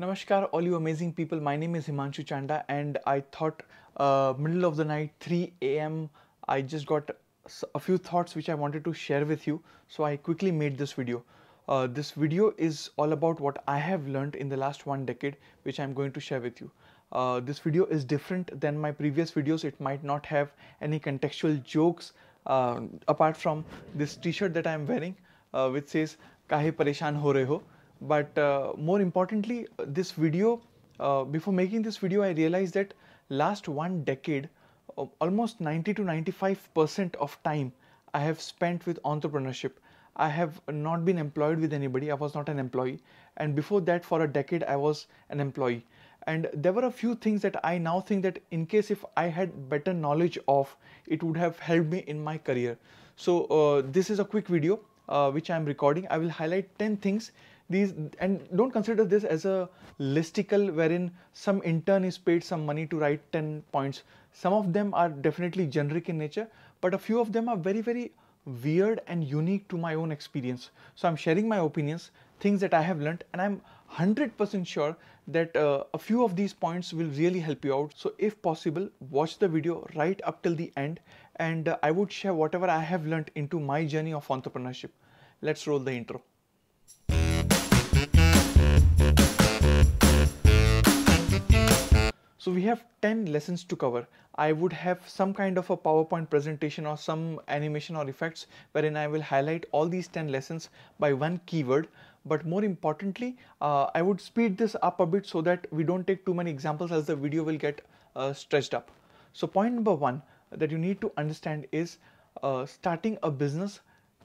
Namaskar, all you amazing people. My name is Himanshu Chanda, and I thought uh, middle of the night, 3 a.m., I just got a few thoughts which I wanted to share with you. So I quickly made this video. Uh, this video is all about what I have learned in the last one decade, which I'm going to share with you. Uh, this video is different than my previous videos. It might not have any contextual jokes uh, apart from this t-shirt that I'm wearing, uh, which says, Kahe Pareshan Ho Reho but uh, more importantly this video uh, before making this video I realized that last one decade uh, almost 90 to 95 percent of time I have spent with entrepreneurship I have not been employed with anybody I was not an employee and before that for a decade I was an employee and there were a few things that I now think that in case if I had better knowledge of it would have helped me in my career so uh, this is a quick video uh, which I am recording I will highlight 10 things these and don't consider this as a listicle wherein some intern is paid some money to write 10 points some of them are definitely generic in nature but a few of them are very very weird and unique to my own experience so i'm sharing my opinions things that i have learned and i'm 100% sure that uh, a few of these points will really help you out so if possible watch the video right up till the end and uh, i would share whatever i have learned into my journey of entrepreneurship let's roll the intro So we have 10 lessons to cover. I would have some kind of a PowerPoint presentation or some animation or effects wherein I will highlight all these 10 lessons by one keyword. But more importantly, uh, I would speed this up a bit so that we don't take too many examples as the video will get uh, stretched up. So point number one that you need to understand is uh, starting a business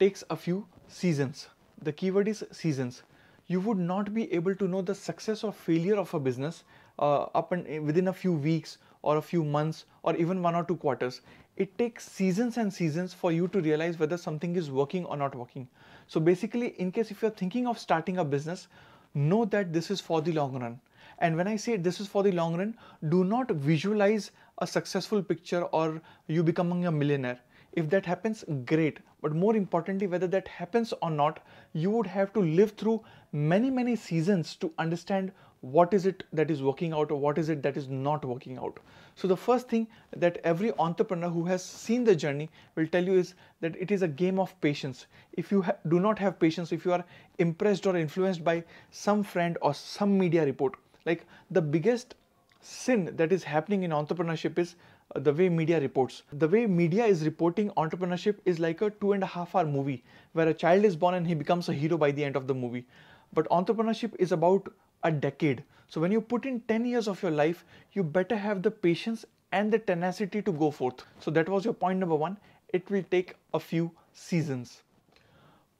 takes a few seasons. The keyword is seasons. You would not be able to know the success or failure of a business uh, up and eh, within a few weeks or a few months or even one or two quarters. It takes seasons and seasons for you to realize whether something is working or not working. So basically, in case if you're thinking of starting a business, know that this is for the long run. And when I say this is for the long run, do not visualize a successful picture or you becoming a millionaire. If that happens, great. But more importantly, whether that happens or not, you would have to live through many, many seasons to understand what is it that is working out or what is it that is not working out. So the first thing that every entrepreneur who has seen the journey will tell you is that it is a game of patience. If you do not have patience, if you are impressed or influenced by some friend or some media report, like the biggest sin that is happening in entrepreneurship is uh, the way media reports. The way media is reporting entrepreneurship is like a two and a half hour movie where a child is born and he becomes a hero by the end of the movie. But entrepreneurship is about a decade. So when you put in 10 years of your life, you better have the patience and the tenacity to go forth. So that was your point number one. It will take a few seasons.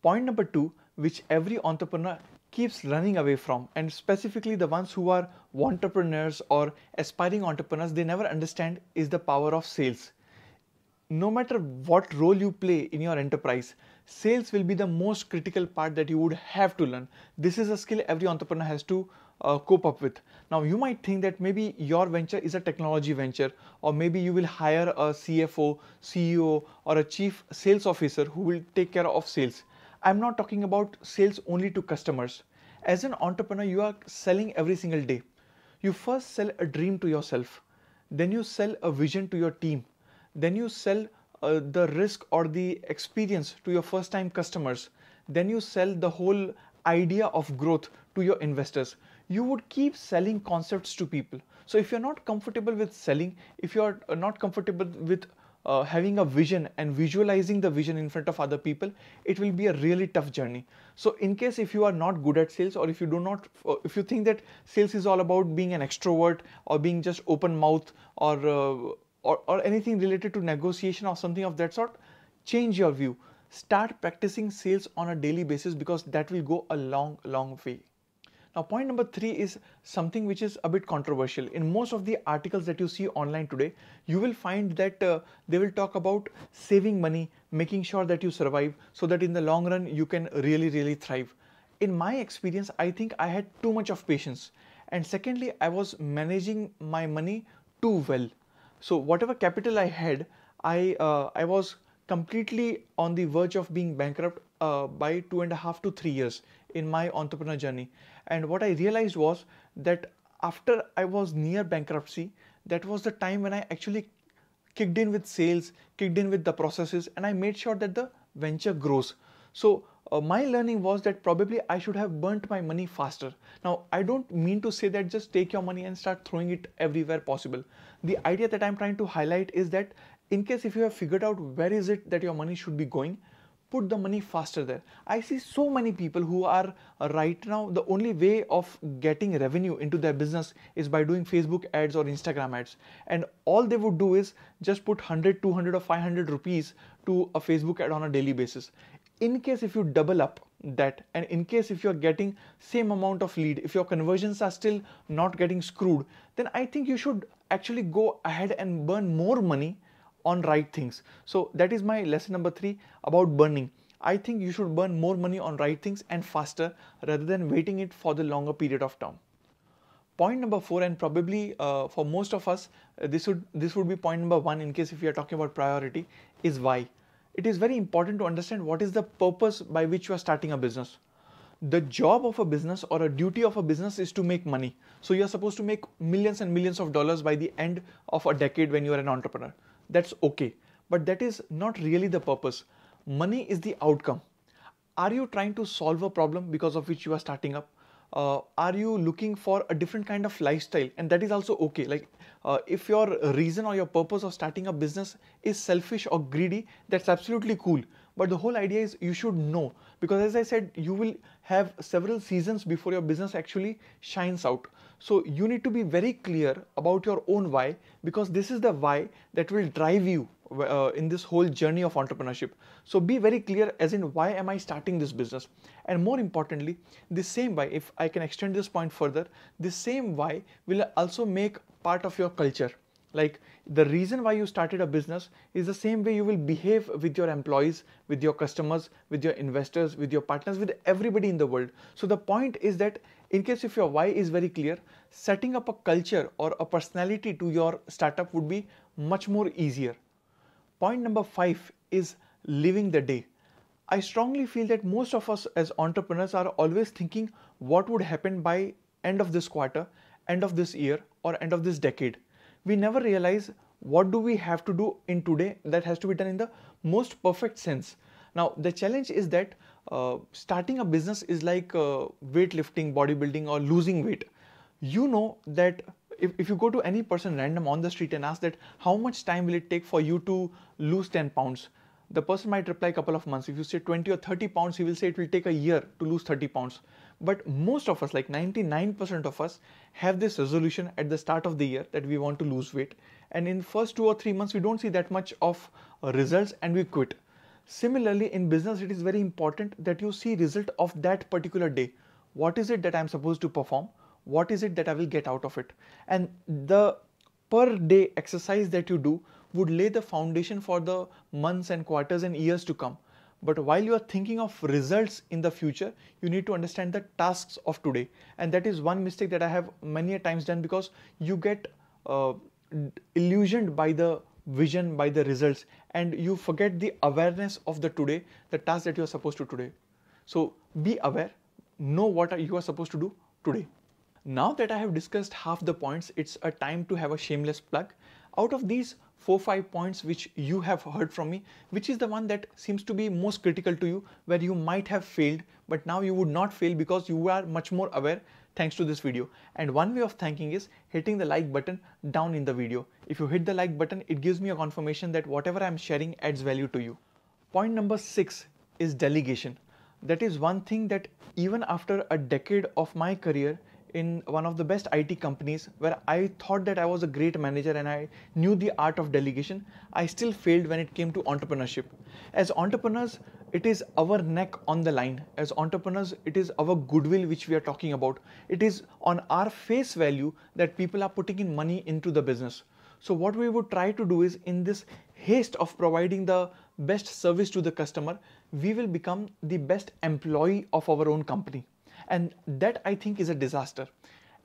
Point number two, which every entrepreneur keeps running away from and specifically the ones who are entrepreneurs or aspiring entrepreneurs they never understand is the power of sales no matter what role you play in your enterprise, sales will be the most critical part that you would have to learn. This is a skill every entrepreneur has to uh, cope up with. Now, you might think that maybe your venture is a technology venture, or maybe you will hire a CFO, CEO, or a chief sales officer who will take care of sales. I'm not talking about sales only to customers. As an entrepreneur, you are selling every single day. You first sell a dream to yourself, then you sell a vision to your team then you sell uh, the risk or the experience to your first time customers, then you sell the whole idea of growth to your investors. You would keep selling concepts to people. So if you're not comfortable with selling, if you're uh, not comfortable with uh, having a vision and visualizing the vision in front of other people it will be a really tough journey so in case if you are not good at sales or if you do not uh, if you think that sales is all about being an extrovert or being just open mouth or uh, or, or anything related to negotiation or something of that sort, change your view. Start practicing sales on a daily basis because that will go a long, long way. Now, point number three is something which is a bit controversial. In most of the articles that you see online today, you will find that uh, they will talk about saving money, making sure that you survive so that in the long run you can really, really thrive. In my experience, I think I had too much of patience. And secondly, I was managing my money too well. So whatever capital I had, I, uh, I was completely on the verge of being bankrupt uh, by two and a half to three years in my entrepreneur journey. And what I realized was that after I was near bankruptcy, that was the time when I actually kicked in with sales, kicked in with the processes, and I made sure that the venture grows. So uh, my learning was that probably I should have burnt my money faster. Now, I don't mean to say that just take your money and start throwing it everywhere possible. The idea that I'm trying to highlight is that in case if you have figured out where is it that your money should be going, put the money faster there. I see so many people who are right now the only way of getting revenue into their business is by doing Facebook ads or Instagram ads. And all they would do is just put 100, 200 or 500 rupees to a Facebook ad on a daily basis in case if you double up that and in case if you are getting same amount of lead if your conversions are still not getting screwed then i think you should actually go ahead and burn more money on right things so that is my lesson number 3 about burning i think you should burn more money on right things and faster rather than waiting it for the longer period of time point number 4 and probably uh, for most of us uh, this would this would be point number 1 in case if we are talking about priority is why it is very important to understand what is the purpose by which you are starting a business. The job of a business or a duty of a business is to make money. So you are supposed to make millions and millions of dollars by the end of a decade when you are an entrepreneur. That's okay. But that is not really the purpose. Money is the outcome. Are you trying to solve a problem because of which you are starting up? uh, are you looking for a different kind of lifestyle and that is also okay like uh, if your reason or your purpose of starting a business is selfish or greedy that's absolutely cool but the whole idea is you should know because as i said you will have several seasons before your business actually shines out so you need to be very clear about your own why because this is the why that will drive you uh, in this whole journey of entrepreneurship. So be very clear as in why am I starting this business? And more importantly, the same why, if I can extend this point further, the same why will also make part of your culture. Like the reason why you started a business is the same way you will behave with your employees, with your customers, with your investors, with your partners, with everybody in the world. So the point is that in case if your why is very clear, setting up a culture or a personality to your startup would be much more easier Point number five is living the day. I strongly feel that most of us as entrepreneurs are always thinking what would happen by end of this quarter, end of this year or end of this decade. We never realize what do we have to do in today that has to be done in the most perfect sense. Now the challenge is that uh, starting a business is like uh, weightlifting, bodybuilding or losing weight. You know that if, if you go to any person random on the street and ask that how much time will it take for you to lose 10 pounds the person might reply a couple of months if you say 20 or 30 pounds he will say it will take a year to lose 30 pounds but most of us like 99% of us have this resolution at the start of the year that we want to lose weight and in first two or three months we don't see that much of results and we quit similarly in business it is very important that you see result of that particular day what is it that i'm supposed to perform what is it that I will get out of it? And the per day exercise that you do would lay the foundation for the months and quarters and years to come. But while you are thinking of results in the future, you need to understand the tasks of today. And that is one mistake that I have many times done because you get uh, illusioned by the vision, by the results, and you forget the awareness of the today, the task that you are supposed to today. So be aware, know what you are supposed to do today. Now that I have discussed half the points, it's a time to have a shameless plug. Out of these 4-5 points which you have heard from me, which is the one that seems to be most critical to you, where you might have failed, but now you would not fail because you are much more aware thanks to this video. And one way of thanking is hitting the like button down in the video. If you hit the like button, it gives me a confirmation that whatever I'm sharing adds value to you. Point number 6 is delegation. That is one thing that even after a decade of my career, in one of the best IT companies where I thought that I was a great manager and I knew the art of delegation, I still failed when it came to entrepreneurship. As entrepreneurs, it is our neck on the line. As entrepreneurs, it is our goodwill which we are talking about. It is on our face value that people are putting in money into the business. So, what we would try to do is in this haste of providing the best service to the customer, we will become the best employee of our own company. And that I think is a disaster.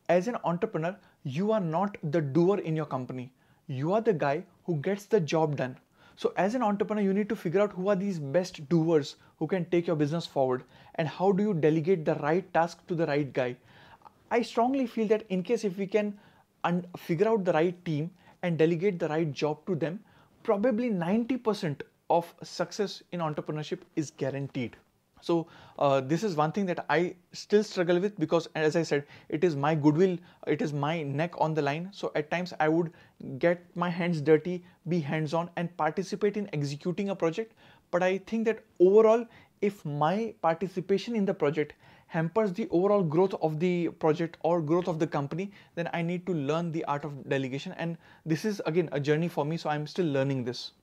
As an entrepreneur, you are not the doer in your company. You are the guy who gets the job done. So as an entrepreneur, you need to figure out who are these best doers who can take your business forward and how do you delegate the right task to the right guy. I strongly feel that in case if we can un- figure out the right team and delegate the right job to them, probably 90% of success in entrepreneurship is guaranteed. So, uh, this is one thing that I still struggle with because as I said, it is my goodwill, it is my neck on the line. So, at times I would get my hands dirty, be hands on and participate in executing a project. But I think that overall, if my participation in the project hampers the overall growth of the project or growth of the company, then I need to learn the art of delegation. And this is again a journey for me, so I'm still learning this.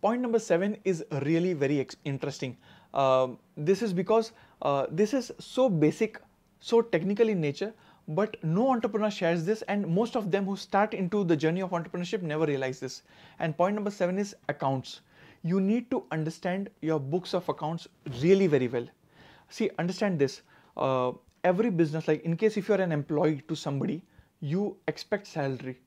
Point number seven is really very interesting. Um, this is because uh, this is so basic, so technical in nature, but no entrepreneur shares this and most of them who start into the journey of entrepreneurship never realize this. And point number seven is accounts. You need to understand your books of accounts really very well. See, understand this. Uh, every business, like in case if you're an employee to somebody, you expect salary.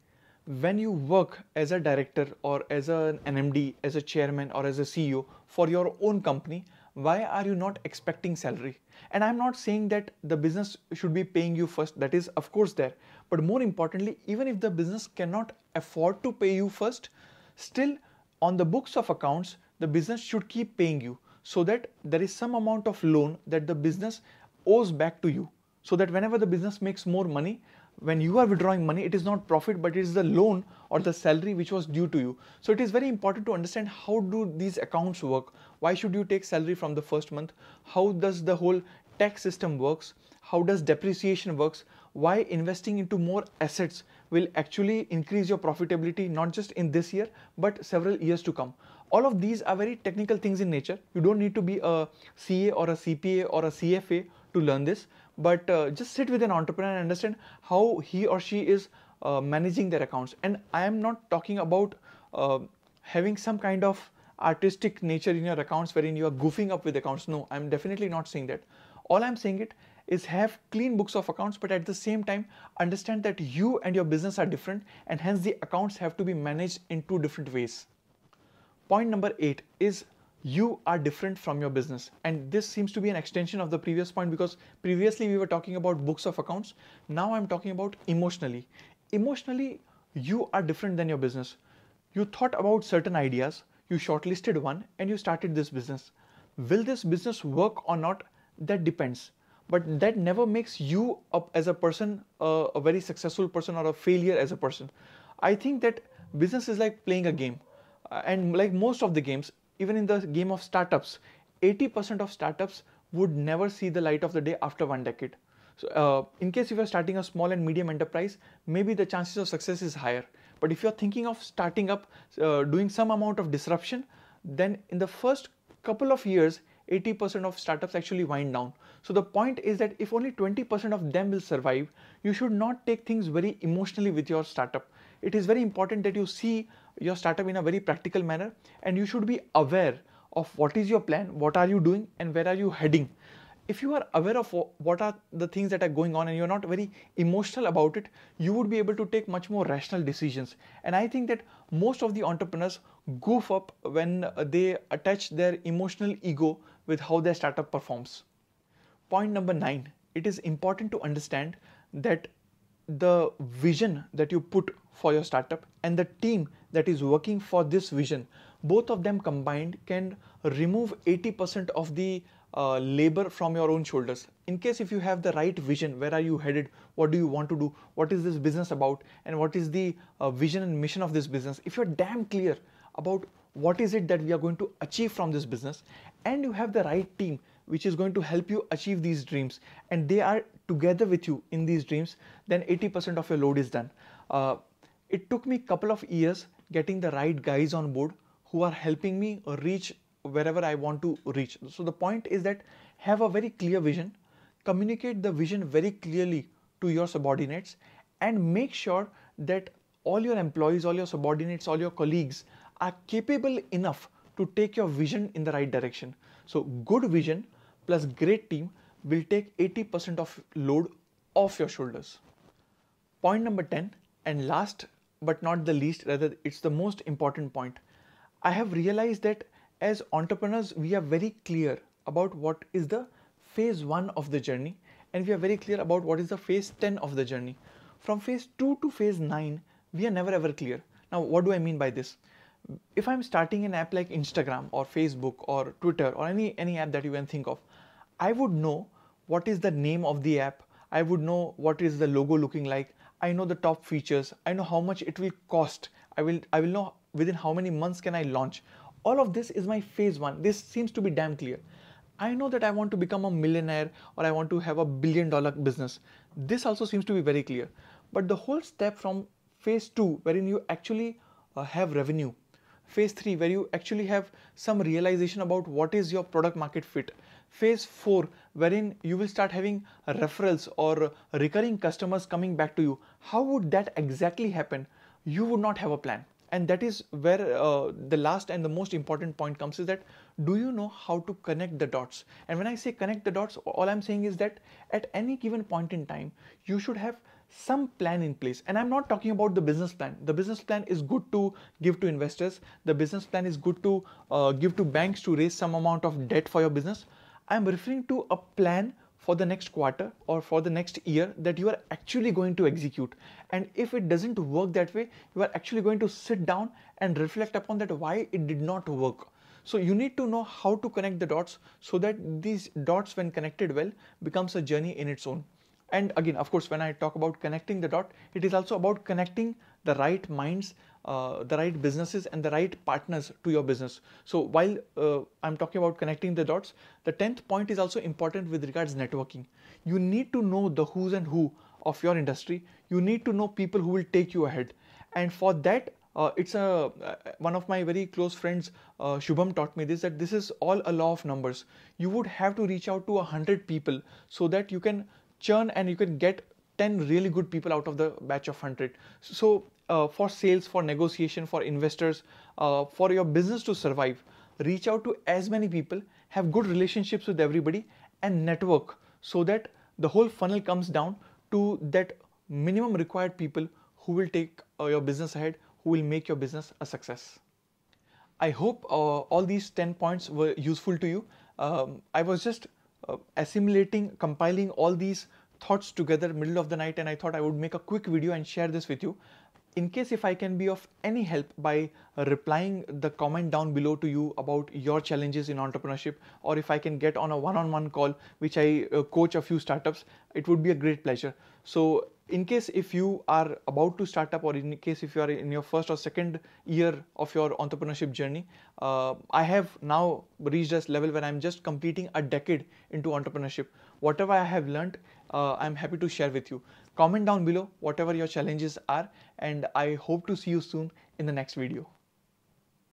When you work as a director or as an MD, as a chairman or as a CEO for your own company, why are you not expecting salary? And I'm not saying that the business should be paying you first, that is, of course, there. But more importantly, even if the business cannot afford to pay you first, still on the books of accounts, the business should keep paying you so that there is some amount of loan that the business owes back to you. So that whenever the business makes more money, when you are withdrawing money, it is not profit, but it is the loan or the salary which was due to you. So it is very important to understand how do these accounts work? Why should you take salary from the first month? How does the whole tax system works? How does depreciation works? Why investing into more assets will actually increase your profitability, not just in this year, but several years to come. All of these are very technical things in nature. You don't need to be a CA or a CPA or a CFA to learn this, but uh, just sit with an entrepreneur and understand how he or she is uh, managing their accounts and i am not talking about uh, having some kind of artistic nature in your accounts wherein you are goofing up with accounts no i'm definitely not saying that all i'm saying it is have clean books of accounts but at the same time understand that you and your business are different and hence the accounts have to be managed in two different ways point number 8 is you are different from your business and this seems to be an extension of the previous point because previously we were talking about books of accounts now i'm talking about emotionally emotionally you are different than your business you thought about certain ideas you shortlisted one and you started this business will this business work or not that depends but that never makes you up as a person uh, a very successful person or a failure as a person i think that business is like playing a game uh, and like most of the games even in the game of startups, 80% of startups would never see the light of the day after one decade. So, uh, in case if you're starting a small and medium enterprise, maybe the chances of success is higher. But if you're thinking of starting up, uh, doing some amount of disruption, then in the first couple of years, 80% of startups actually wind down. So the point is that if only 20% of them will survive, you should not take things very emotionally with your startup. It is very important that you see your startup in a very practical manner and you should be aware of what is your plan, what are you doing and where are you heading. If you are aware of what are the things that are going on and you're not very emotional about it, you would be able to take much more rational decisions. And I think that most of the entrepreneurs goof up when uh, they attach their emotional ego with how their startup performs. Point number nine, it is important to understand that the vision that you put for your startup and the team that is working for this vision, both of them combined can remove 80% of the uh, labor from your own shoulders. In case if you have the right vision, where are you headed? What do you want to do? What is this business about? And what is the uh, vision and mission of this business? If you're damn clear about what is it that we are going to achieve from this business and you have the right team which is going to help you achieve these dreams and they are together with you in these dreams then 80% of your load is done uh, it took me couple of years getting the right guys on board who are helping me reach wherever I want to reach. So the point is that have a very clear vision, communicate the vision very clearly to your subordinates and make sure that all your employees, all your subordinates, all your colleagues are capable enough to take your vision in the right direction. So good vision plus great team will take 80% of load off your shoulders. Point number 10 and last but not the least, rather, it's the most important point. I have realized that as entrepreneurs, we are very clear about what is the phase one of the journey, and we are very clear about what is the phase 10 of the journey. From phase two to phase nine, we are never ever clear. Now, what do I mean by this? If I'm starting an app like Instagram or Facebook or Twitter or any, any app that you can think of, I would know what is the name of the app, I would know what is the logo looking like, I know the top features, I know how much it will cost, I will, I will know within how many months can I launch. All of this is my phase one. This seems to be damn clear. I know that I want to become a millionaire or I want to have a billion dollar business. This also seems to be very clear. But the whole step from phase two, wherein you actually uh, have revenue, phase three, where you actually have some realization about what is your product market fit, phase 4 wherein you will start having referrals or recurring customers coming back to you how would that exactly happen you would not have a plan and that is where uh, the last and the most important point comes is that do you know how to connect the dots and when i say connect the dots all i'm saying is that at any given point in time you should have some plan in place and i'm not talking about the business plan the business plan is good to give to investors the business plan is good to uh, give to banks to raise some amount of debt for your business I am referring to a plan for the next quarter or for the next year that you are actually going to execute. And if it doesn't work that way, you are actually going to sit down and reflect upon that why it did not work. So you need to know how to connect the dots so that these dots when connected well becomes a journey in its own. And again, of course, when I talk about connecting the dot, it is also about connecting the right minds uh, the right businesses and the right partners to your business. So while uh, I'm talking about connecting the dots, the 10th point is also important with regards networking. You need to know the who's and who of your industry. You need to know people who will take you ahead. And for that, uh, it's a uh, one of my very close friends, uh, Shubham taught me this that this is all a law of numbers. You would have to reach out to a hundred people so that you can churn and you can get 10 really good people out of the batch of 100 so uh, for sales, for negotiation, for investors, uh, for your business to survive. Reach out to as many people, have good relationships with everybody, and network so that the whole funnel comes down to that minimum required people who will take uh, your business ahead, who will make your business a success. I hope uh, all these 10 points were useful to you. Um, I was just uh, assimilating, compiling all these thoughts together middle of the night and I thought I would make a quick video and share this with you in case if I can be of any help by replying the comment down below to you about your challenges in entrepreneurship or if I can get on a one-on-one -on -one call which I uh, coach a few startups it would be a great pleasure so in case if you are about to start up or in case if you are in your first or second year of your entrepreneurship journey uh, i have now reached this level where i'm just completing a decade into entrepreneurship whatever i have learned uh, I'm happy to share with you. Comment down below whatever your challenges are and I hope to see you soon in the next video.